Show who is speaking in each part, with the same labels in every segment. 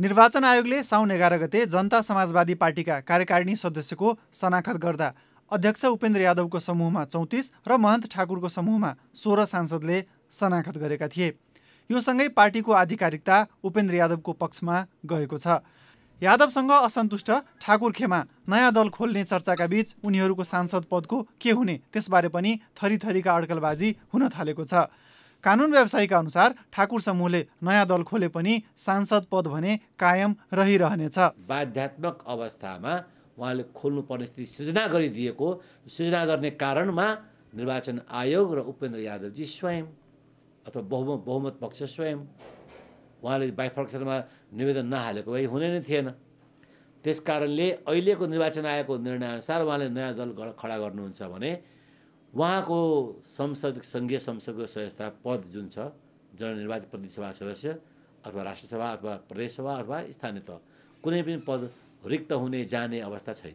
Speaker 1: निर्वाचन आयोगले साउन एघार गते जनता समाजवादी पार्टीका कार्यकारिणी सदस्यको शनाखत गर्दा अध्यक्ष उपेन्द्र यादवको समूहमा चौतिस र महन्त ठाकुरको समूहमा सोह्र सांसदले शनाखत गरेका थिए यो सँगै पार्टीको आधिकारिकता उपेन्द्र यादवको पक्षमा गएको छ यादवसँग असन्तुष्ट ठाकुर खेमा नयाँ दल खोल्ने चर्चाका बीच उनीहरूको सांसद पदको के हुने त्यसबारे पनि थरी थरीका अड्कलबाजी हुन थालेको छ कानुन व्यवसायीका अनुसार ठाकुर समूहले नयाँ दल खोले पनि सांसद पद भने कायम रहिरहनेछ
Speaker 2: बाध्यात्मक अवस्थामा उहाँले खोल्नुपर्ने स्थिति सृजना गरिदिएको सृजना गर्ने कारणमा निर्वाचन आयोग र उपेन्द्र यादवजी स्वयं अथवा बहुम बहुमत पक्ष स्वयं उहाँले बाइफर्क्सनमा निवेदन नहालेको भए हुने नै थिएन त्यस कारणले अहिलेको निर्वाचन आयोगको निर्णयअनुसार उहाँले नयाँ दल खडा गर्नुहुन्छ भने उहाँको संसद सङ्घीय संसदको सदस्यता पद जुन छ जननिर्वाचित प्रतिसभा सदस्य अथवा राष्ट्रसभा अथवा प्रदेशसभा अथवा स्थानीय तह कुनै पनि पद रिक्त हुने जाने अवस्था छैन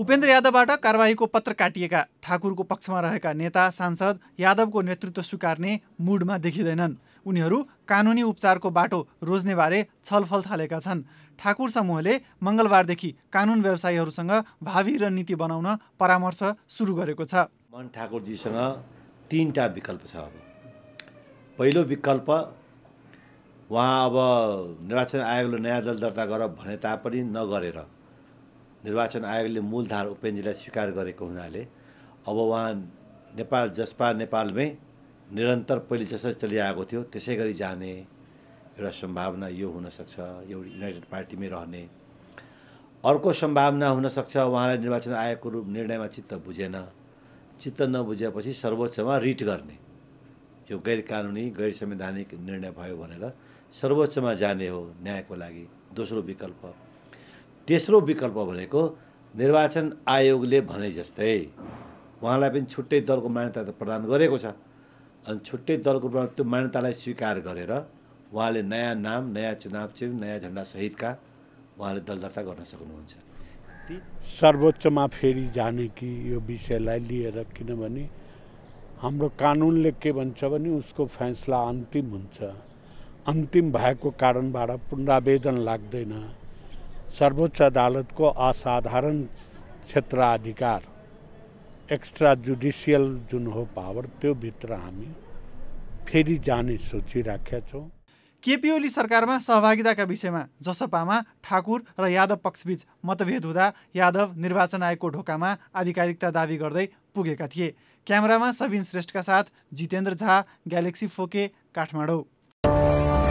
Speaker 1: उपेन्द्र यादवबाट कारवाहीको पत्र काटिएका ठाकुरको पक्षमा रहेका नेता सांसद यादवको नेतृत्व स्वीकार्ने मुडमा देखिँदैनन् उनीहरू कानुनी उपचारको बाटो रोज्नेबारे छलफल थालेका छन् ठाकुर समूहले मङ्गलबारदेखि कानुन व्यवसायीहरूसँग भावी रणनीति बनाउन परामर्श सुरु गरेको छ
Speaker 3: मन ठाकुरजीसँग तिनवटा विकल्प छ अब पहिलो विकल्प उहाँ अब निर्वाचन आयोगले नयाँ दल दर्ता गर भने तापनि नगरेर निर्वाचन आयोगले मूलधार उपेन्द्रजीलाई स्वीकार गरेको हुनाले अब उहाँ नेपाल जसपा नेपालमै निरन्तर पहिले जसरी चलिआएको थियो त्यसै गरी जाने एउटा सम्भावना यो हुनसक्छ यो युनाइटेड पार्टीमै रहने अर्को सम्भावना हुनसक्छ उहाँलाई निर्वाचन आयोगको रूप निर्णयमा चित्त बुझेन चित्त नबुझेपछि सर्वोच्चमा रिट गर्ने यो गैर कानुनी गैर संवैधानिक निर्णय भयो भनेर सर्वोच्चमा जाने हो न्यायको लागि दोस्रो विकल्प तेस्रो विकल्प भनेको निर्वाचन आयोगले भने जस्तै उहाँलाई पनि छुट्टै दलको मान्यता त प्रदान गरेको छ अनि छुट्टै दलको त्यो मान्यतालाई स्वीकार गरेर उहाँले नयाँ नाम नयाँ चुनाव चिन्ह नयाँ झन्डासहितका उहाँले दल दर्ता गर्न सक्नुहुन्छ
Speaker 4: सर्वोच्च में फेरी जाने कि यह विषय लिएर हम हाम्रो के भन्छ उसको फैसला अंतिम हुन्छ भाई भएको कारणबाट पुनरावेदन लगे सर्वोच्च अदालत को असाधारण क्षेत्राधिकार एक्स्ट्रा जुडिशियल जो हो पावर तो हमी फेरी जाने सोची राख्या
Speaker 1: केपी ओली सरकारमा सहभागिताका विषयमा जसपामा ठाकुर र यादव पक्षबीच मतभेद हुँदा यादव निर्वाचन आयोगको ढोकामा आधिकारिकता दावी गर्दै पुगेका थिए क्यामेरामा सबिन श्रेष्ठका साथ जितेन्द्र झा ग्यालेक्सी फोके काठमाडौँ